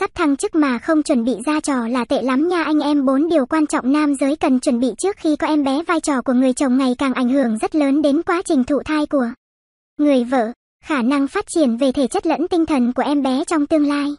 Sắp thăng chức mà không chuẩn bị ra trò là tệ lắm nha anh em bốn điều quan trọng nam giới cần chuẩn bị trước khi có em bé vai trò của người chồng ngày càng ảnh hưởng rất lớn đến quá trình thụ thai của người vợ, khả năng phát triển về thể chất lẫn tinh thần của em bé trong tương lai.